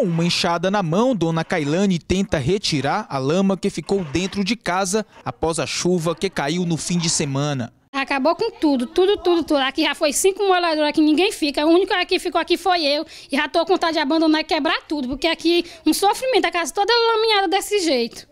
Com uma enxada na mão, dona Cailane tenta retirar a lama que ficou dentro de casa após a chuva que caiu no fim de semana. Acabou com tudo, tudo, tudo, tudo. Aqui já foi cinco moradores que ninguém fica. O único que ficou aqui foi eu. E já estou com vontade de abandonar e quebrar tudo, porque aqui um sofrimento, a casa toda laminhada desse jeito.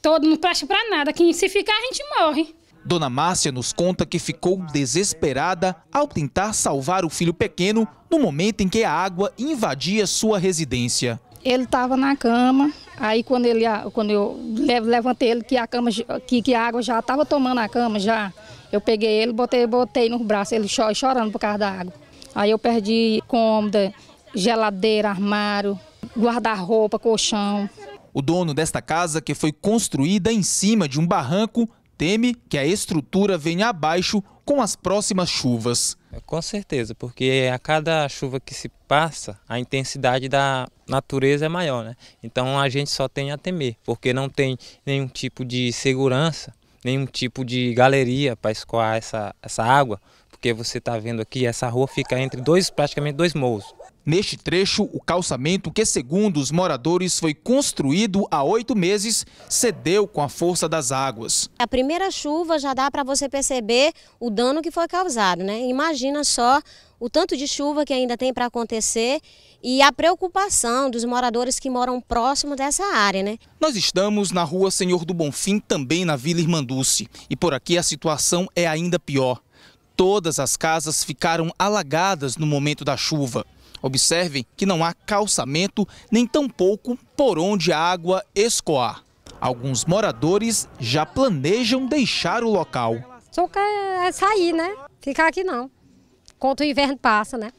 Todo, não presta para nada. Que se ficar, a gente morre. Dona Márcia nos conta que ficou desesperada ao tentar salvar o filho pequeno no momento em que a água invadia sua residência. Ele estava na cama, aí quando, ele, quando eu levantei ele, que a, cama, que, que a água já estava tomando a cama, já, eu peguei ele, botei, botei no braço, ele chorando por causa da água. Aí eu perdi cômoda, geladeira, armário, guarda-roupa, colchão. O dono desta casa, que foi construída em cima de um barranco, teme que a estrutura venha abaixo com as próximas chuvas. É, com certeza, porque a cada chuva que se passa, a intensidade da natureza é maior, né? Então a gente só tem a temer, porque não tem nenhum tipo de segurança, nenhum tipo de galeria para escoar essa, essa água, porque você está vendo aqui, essa rua fica entre dois, praticamente dois morros. Neste trecho, o calçamento, que segundo os moradores foi construído há oito meses, cedeu com a força das águas. A primeira chuva já dá para você perceber o dano que foi causado, né? Imagina só o tanto de chuva que ainda tem para acontecer e a preocupação dos moradores que moram próximo dessa área, né? Nós estamos na rua Senhor do Bonfim, também na Vila Irmanduce, e por aqui a situação é ainda pior. Todas as casas ficaram alagadas no momento da chuva. Observem que não há calçamento, nem tampouco por onde a água escoar. Alguns moradores já planejam deixar o local. Só quer sair, né? Ficar aqui não. Enquanto o inverno passa, né?